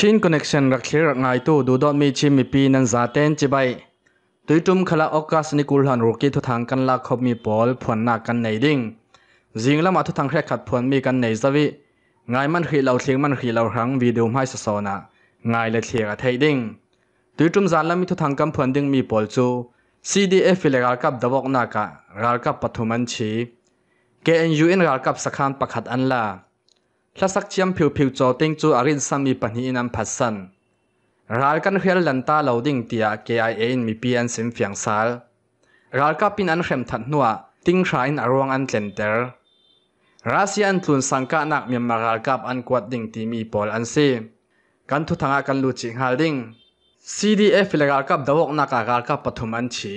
ชินคอนเนคชันรักเคลรักไงตู้ดูดอนมีชิมมีปีนันซาเต้นจีบไปตุยจุ่มขลาออกกาสนิกุลฮันรุกิทุทางกันลากขบมีบอลผวนหนักกันในดิ้งจิงละมาทุทางแค่ขัดผวนมีกันในสวีไงมันขีเราเทียงมันขีเราครั้งวีดีโอให้สะสอนะไงเลยเสียกเทยดิ้งตุยจุ่มจานละมีทุทางกันผวนดิ้งมีบอลจู CDF เลกากับดบอกนักกะรากับปฐมันชี KNUN รากับสัขานประคัดอันลาละสักเชียมผิวผิวจอดิงจูอารินสามีปัญหาอินันพัสันรัลกันเฮลลันตาเล่าดิงเตียไอเอ็นมีพีเอ็นสิมเฟียงซารรัลกับปินอันเข้มทัดนัวติ้งชายนอรวงอันเซนเตอร์รัสเซียอันทุนสังกัดนักมีมารัลกับอันกวดดิงตีมีบอลอันซีกันทุทางกันลุจิฮาลดิ่ง CDF เลรัลกับดาวกนักรัลกับปฐมอันชี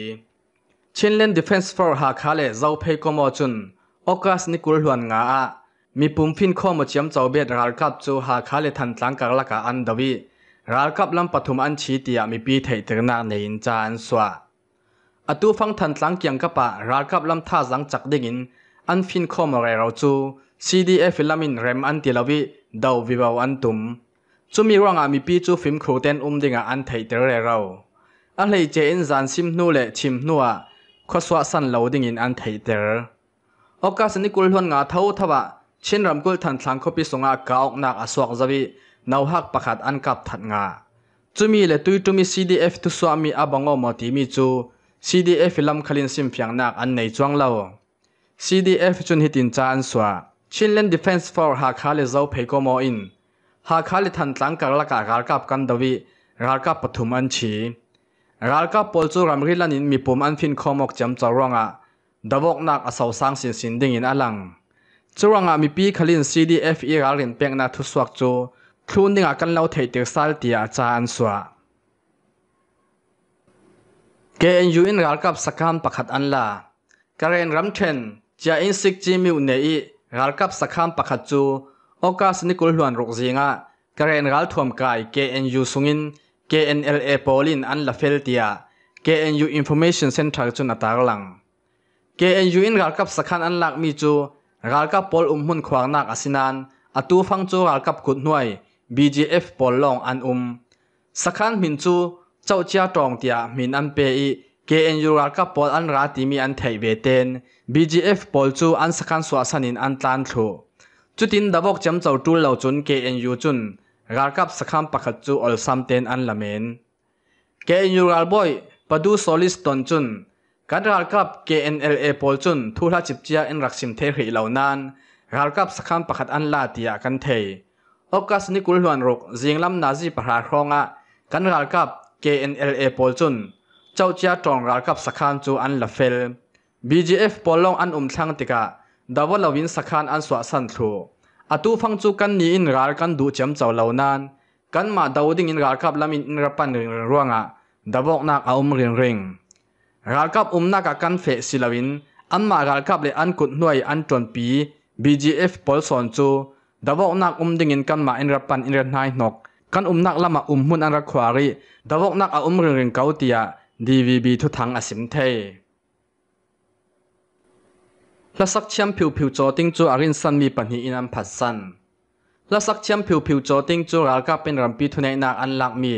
ชินเลนดิฟเฟนส์ฟอร์ฮาคาเลเจ้าเพย์กอมจุนโอกาสนิกุลหวนงามีปุ่มฟินข้อมอเชียมเจ้าเบ็ดรัลกับจูหาคาเลทันตังกาลักอันดวีรัลกับลำปฐุมอันชีเตียมีปีเทิดนาในอินจานสวะอตูฟังทันตังเกียงกับปะรัลกับลำท่าสังจักดิ่งินอันฟินข้อมือเราจู CDF ลามินเรมอันติลวีดาววิบาวอันตุมจูมีร่างอามีปีจูฟิมครูเตนอุ้มดิ่งอันเทิดเรเราอันเลยเจนจานซิมนูเลชิมนัวขสวสันเราดิ่งินอันเทิดออกาสนิกุลทวนงาเท้าทว่าชินรำกุลทันทังคบิสงอากาออกนักอสวกจวีนาวฮักประคัดอันกับทัดงาจุมีเลตุยจุมี CDF ตุสวามีอาบังโอมติมีจู CDF ลำคลินซิมฟียงนักอันในจวงเล่า CDF จุนหิตินจาอันสวาชินเลน Defense for หาคาเลเจ้าเพกโมอินหาคาเลทันทังกักละกากากับกันดวีรากาปฐุมอันชีรากาปอลจูรำริลันินมีปุ่มอันฟินคอมอกจำจารองอะดบกนักอสาวสร้างสินสินดิ่งอินอลังจู่ังอามีปีขลิน CDF อีรอกเรียนเปียงนาทุสวกจูคุูนิ่งอากันเล่าเถิดเตียวซาลตีอาจารย์สวะเกนยูอินรักกับสกามประคัดอันลาการเรียนรัมเชนจะอินสิกจิมิวเนียรักกับสกามประคัดจูโอกาสนิกุลหวนรุกซิงะการเรียนรักทวมกายเกนยูสุงินกเอลเอโปลินอันลาเฟลตียูอินโฟเมชั่นเซ็นทรัลจุนอัตารลังกเนยูอินรักกับสกามอันลักมีจูรากับปอลอุมมุนขวางน s กอสินานอตูฟังจูรากับกุดหน่วย BGF ปอลลองอันอุมสคันมินจูเจ้าเจียตรองเตียมินอันเปอี KNU รากับปอลอันราติมีอันไทยเวเตน BGF ปอลจูอันสคันสวาสนินอันตานทรูจุดินดาบอกจำเจ้าตูเหล่าจุน KNU จุนรากับสคันปักจูอลสามเตนอันลมน KNU ราก l บอลปดูลิสตอนจุนการรักกับ KNLA พอลจุนทุลาจิบใจียอินรักสิมเทรีเหล่านั้นรักกับสักคำประคัดอันลาติยากันเทโอกาสนิกุลหวนรกจิงลำนาจีประหารครองะการรักกับ KNLA พอลจุนเจ้าเจียตรองรักกับสักคำจูอันละเฟล BGF พอลลงอันอุมทังติกาดาวลาวินสักคำอันสวสันทูอาตูฟังจูกันนี้อินรักกันดูเจมเจ้าเหล่านั้นกันมาดาวดิ้งอินรักกับลามินอินรับปันเริงร่วงะดาวกนักเอาเรองเริงรักับอุ้มนักกันเฟสิลวินอันมารักับเลอันกุดหน่วยอันจนปี BGF พอลสอนจูดาวกนักอุ้มดิ่งกันมาอินรับปันอินรันไนนกกันอุ้มนักละมาอุ้มมุนอันรักควารีดาวกนักอุ้มเริงเริงเกาตีย DVB ทุทังอสิมเทละสักเชียมผิวผิวจอติงจูอารินสันมีปัญหาอินันผัดสันละสักเชียมผิวผิวจอติงจูรักับเป็นรัมปีทุเนนักอันลักมี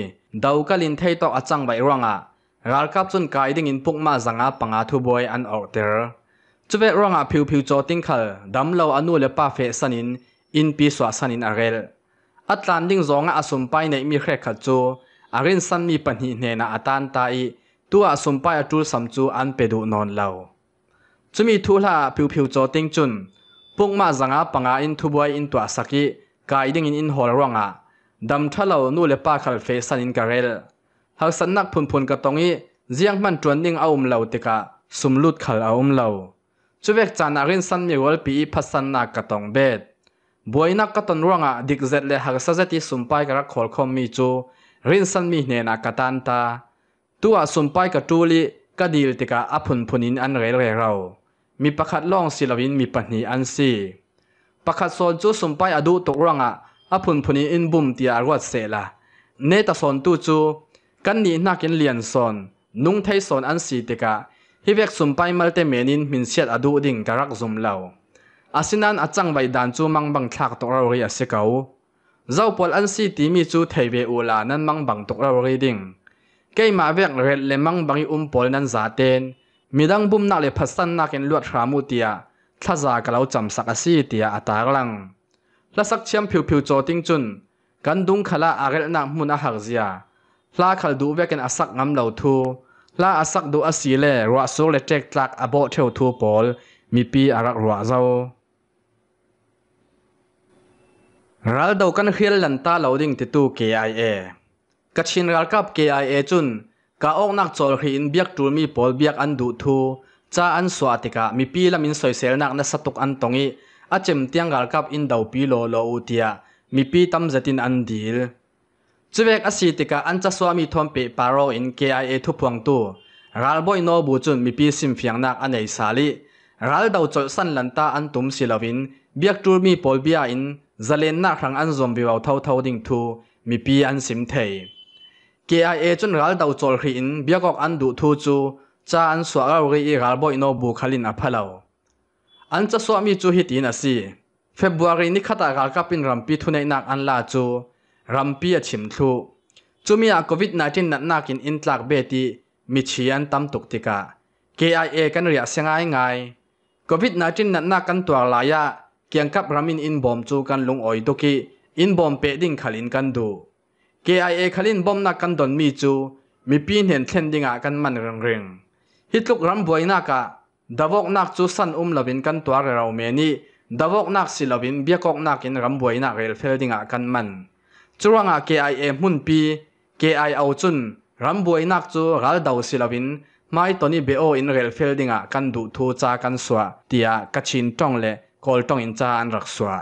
ดาวกลินเทตอกอาจังใบร่างอ่ะ ral kap chun kai ding in puk ma zanga panga thu boy an or ter chuve ronga phiu phiu cho ting khal dam lo anu le pa fe sanin in pi swa sanin arel atlan ding zonga asum pai nei mi khre khat chu arin san mi panhi hne na atan tai tu asum pai atul sam chu an pedu non lo chumi thu la phiu phiu cho ting chun puk ma zanga panga in thu boy in twa saki kai ding in in hol ronga dam thalo nu le pa khal fe sanin karel เฮาสนักพุนพุนกับตรงนี้เจียงมันจวนนิ่งเอาอมเหล่าติกะสมลุดขัลเอาอมเหล่าจุเวกจานารินสันมีวลปีพัสันนักกับตรงเบ็ดบวยนักกับตงร่วงอ่ะดิกเซ็เลหักซาเซติสุ่มไปกับรักขอลคอมมีจู รินสันมีเนนักกตันตา ตัวสุ่มไปกับจูลีก็ดีลติกะอพุนพุนินอันเร่เรเรามีประคัดล่องศิลวินมีปัญหาอันซีประคัดโซนจูสุ่มไปอดูตกร่วงอ่ะอพุนพุนินอินบุมตีอารวดเสละเนตสอนตูจูกันนี้นักินเลียนซอนนุ่งไทยซอนอันสีติกะฮิเวกสุมไปมาเตเมนินมินเสียดอดูดิ่งกรักซุมเหล่าอาศินันอาจังใบดานจูมังบังทักตกเราเรียสิเกาเจ้าปอลอันสีตีมีจูไทยเวอุลานั้นมังบังตกเราเรียดิ่งเกยมาเวกเรดเลมังบังอุมปอลนั้นซาเตนมีดังบุ้มนักเลพัสันนักเห็นลวดรามุเตียท่าจากเราจำสักสีติยอัตาลังและสักเชียมผิวผิวโจติงจุน กันดุงขลาอาเรลนักมุนอาหักเสีย la khal du vek an asak ngam lo thu la asak du asi le ruwa so le tek tlak abo theo thu pol mi pi arak ruwa zau ral do kan khial lan ta lo ding ti tu kia kachin ral kap kia chun ka ok nak chol hi in biak tu mi pol biak an du thu cha an swa tika mi pi lam in soi sel nak na satuk an tongi achem tiang ral kap in dau pi lo lo utia mi pi tam zatin an dil จุเรกอาศัยติกาอันจะสวามีทอมเปปารออินเกไอเอทุพวงตัวรัลบอยโนบูจุนมีปีสิมฟียงนักอันไอสาลีรัลดาวจดสันลันตาอันตุมสิลาวินเบียกจูมีปอลเบียอินจะเลนนักครั้งอันซอมบิวเอาเท่าเท่าดิ่งทูมีปีอันสิมเทย KIA จนรัลดาวจดขีนเบียกอกอันดูทูจูจ้าอันสวาลรีรัลบอยโนบูคลินอภัลาวอันจะสวามีจูฮิตินอาศัเฟบรุวารีนิคตากากาปินรัมปีทุนนักอันลาจูรัมเปียชิมทูจุมีอาโควิด19นัดนักินอินทรักเบตีมิชีอันตั้มตุกติกา KIA กันเรียกเสียงง่ายงโควิด19นัดนักกันตัวลายะเกี่ยงกับรัมินอินบอมจูกันลงอ่อยดุกิอินบอมเปดดิ้งขลินกันดู KIA ขลินบอมนักกันโดนมีจูมีปีนเห็นเทนดิงอากันมันเริงเริงฮิตลุกรัมบวยนักะดาวกนักจูสันอุ้มลบินกันตัวเราเมนี่ดาวกนักสิลบินเบียกอกนักอินรัมบวยนักเรลเฟลดิงอากันมัน chuanga KIA hmun pi KI au chun ramboi nak chu ral dau silawin mai toni beo in rel feldinga kan du thu cha kan swa tia kachin tong le kol tong in cha an rak swa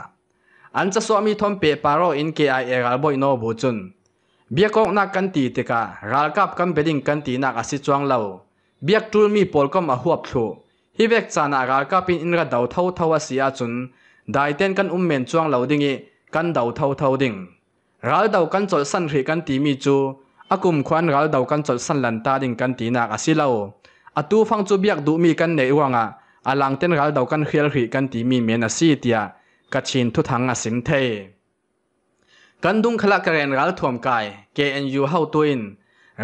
an cha swami thom pe paro in KIA ral boi no bu chun biakok na kan ti te ka ral kap kam beding kan ti nak asi chuang lo biak tul mi pol kom a huap thu hi vek cha na ral kap in in ra dau thau thau asia chun dai ten kan um men chuang lo dingi kan dau thau thau ding ral dau kan chol san hri kan ti mi chu akum khwan ral dau kan chol san lan ta ding kan ti nak asilo atu phang chu biak du mi kan nei wanga alang ten ral dau kan khial hri kan ti mi men asi tia ka chin thu thang a sim the kan dung khala karen ral thom kai knu how to in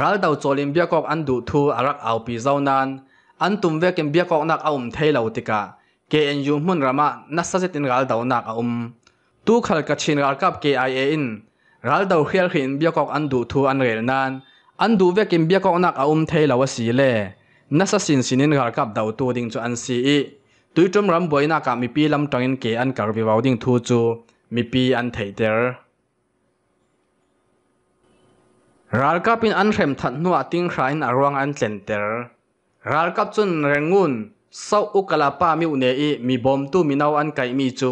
ral dau cholim biakok an du thu arak au pi zaunan an tum ve kem biakok nak aum thei lo tika knu mun rama na sa in ral dau nak aum tu khal ka chin ral kap kia in ral do khel khin bia kok an du thu an rel nan an du ve kim bia kok nak a um thei lawa si le nasa sa sin sinin gar kap dau tu ding chu an si i tui tum ram boi na ka mi pi lam tangin ke an kar bi wau ding thu chu mi pi an thei ter ral kap in an rem that nu in hrain arwang an tlen ter ral kap chun rengun sau ukala pa mi une i mi bom tu mi nau an kai mi chu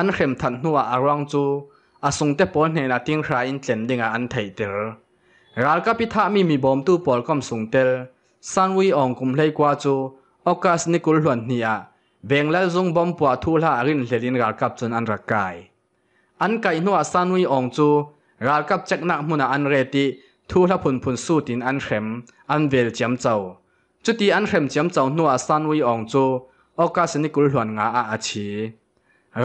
an rem that nu arwang chu อสงเตปอนเฮนาติงครอินเซนดิงอันไทเตอร์รัลกับพิทามีมีบอมตู้ปอลกอมสงเตลซันวีองคุมเลยกว่าจู ออกาสนิกุลหลวนเนียเบงและซงบอมปัวทูลารินเซลินรัลกับจนอันรักกยอันไกนัวซันวีองจูรัลกับเจ็กนักมุนาอันเรติทูลพุนพุนสู้ตินอันเข็มอันเวลเจียมเจ้า จุดที่อันเข็มเจียมเจ้านัวซันวีองจูออกาสนิกุลหลวนงาอาชี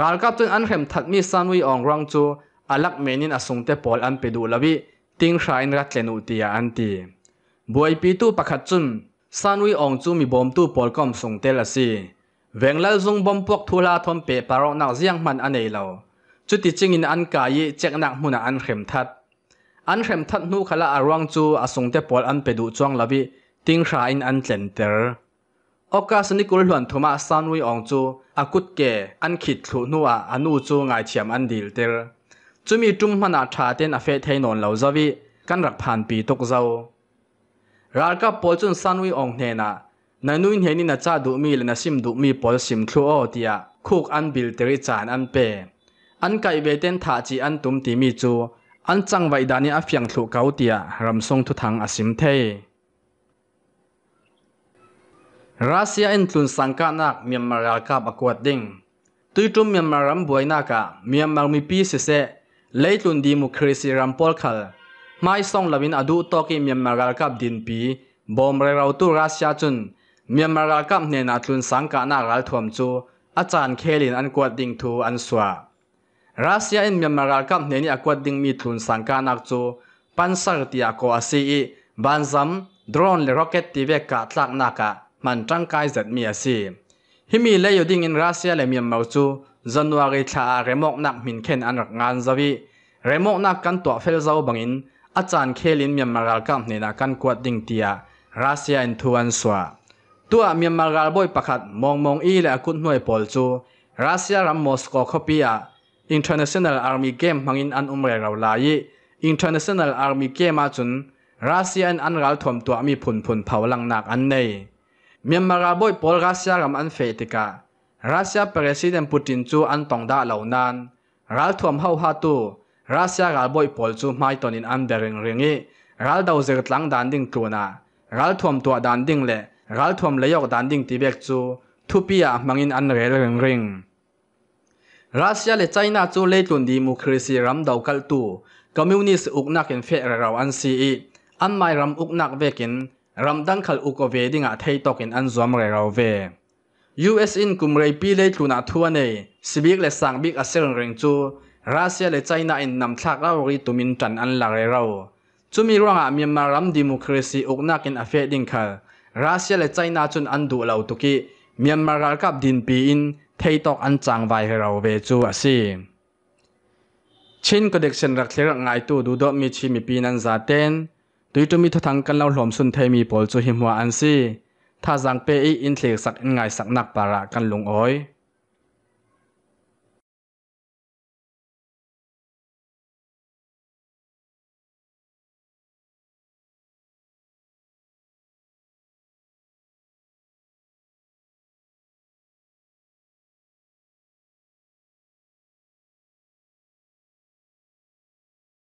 รัลกับตุนอันเข้มทัดมีสันวิอองรังจูอัลักเมนินอสุงเตปอลอันเปดูลวิติงชายนรัตเลนุติยาอันตีบวยปีตูประคัดจุนสันวิอองจูมีบอมตู้ปอลก้มสุงเตลสีเวงลาซุงบอมปวกทุลาทอมเปปารอนักเสียงมันอันเอเลวจุดติดจิงอินอันกายเจ็กนักมุนอันเข้มทัดอันเข้มทัดนู้ขลาอารังจูอสุงเตปอลอันเปดูจวงลวิติงชายนอันเลนเตอร์โอกาสนี้กุลหลวนทมาสานวิองจูอากุดเกอันขิดถูนัวอันนูจูไงเฉียมอันดีลเตอร์จุมีจุมมันอาชาเตนอเฟเทนนเหล่าจวิกันรักผ่านปีตกเจ้ารากับปอลจุนสานวิองเนนะนในนุนเฮนินาจ้าดูมีและนสิมดูมีปอลสิมทลูโอเดียคุกอันบิลเตอร์จานอันเปอันไกเวเตนทาจีอันตุมตีมีจูอันจังไวดานีอาเฟียงถูกเกาเตียรำทรงทุทังอสิมเทรัสเซียอินทุนสังกัดนักเมียนมาร์กับอควดดิงตุยจุมเมียนมารัมบวยนักเมียนมาร์มีปีเสเสเลยตุนดีมุคริสิรัมพอลคัลไม่ส่งลวินอดูตอกิเมียนมาร์กับดินปีบอมเรราตุรัสเซียจุนเมียนมาร์กับเนนัทุนสังกัดนักรัลทวมจูอาจารย์เคลินอันกวดดิงทูอันสวารัสเซียอินเมียนมาร์กับเนนีอกวดดิงมีทุนสังกัดนักจูปันส์ทต่อาโกอาซีบันซัมดรอนและร็อกเก็ตตีเวกาตลักนักะมันจังไกจัดมีอาศีฮิมีเลยอยู่ดิ่งอินรัสเซียเลยมีมาจูจันวารีชาเรมอกนักมินเคนอันรักงานซาวิเรมอกนักกันตัวเฟลเจ้าบังอินอาจารย์เคลินมีมาราลกับเนี่ยกันกวดดิ่งเตียรัสเซียอินทวนสวาตัวมีมาราลบอยประคัดมองมองอีและกุดหน่วยปอลจูรัสเซียรัมมอสโกคปีย International Army Game มังอินอันอุมเรเราลาย International Army Game มาจนรัสเซียอันอันรัลทอมตัวมีผุนผุนเผาลังหนักอันในมียนมาบอยปอลรัสเซียกับอันเฟติการัสเซียประธานปูตินจูอันตองดาเหล่านั้นรัลทวมเฮาฮัตุรัสเซียกับบอยปอลจูไม่ตอนินอันเดริงริงอรัลดาวเซิร์ตหลังดันดิ้งตัวน่ะรัลทวมตัวดันดิ้งเละรัลทวมเลี้ยงดันดิ้งตีเบกจูทุพียามังอินอันเรริงริงรัสเซียและจีนจูเล่ตุนดีมุคริสิรัมดาวกัลตูคอมมิวนิสต์อุกนักนเฟรเราอันซีอีอันไม่รัมอุกนักเวกิน ramdan khal u ko ve dinga thei tokin an zom re ro ve US in kum rei pi le thuna thuane sibik le sang bik asel reng chu Russia le China in nam thak lau ri tumin tan an la re ro chumi ranga Myanmar ram democracy oknak in afe ding khal Russia le China chun an du lau tuki Myanmar ral kap din pi in thei tok an chang vai he ro ve chu asi Chin connection rak thler ngai tu du do mi chi mi pi nan za ten ตุยตุมีทั้งกันเล่าหลอมสุนเทมีปอลจูหิมวัอันซีท่าจังเปอีอินเทลสักอง่ายสักนักปาระกันลงอ้อย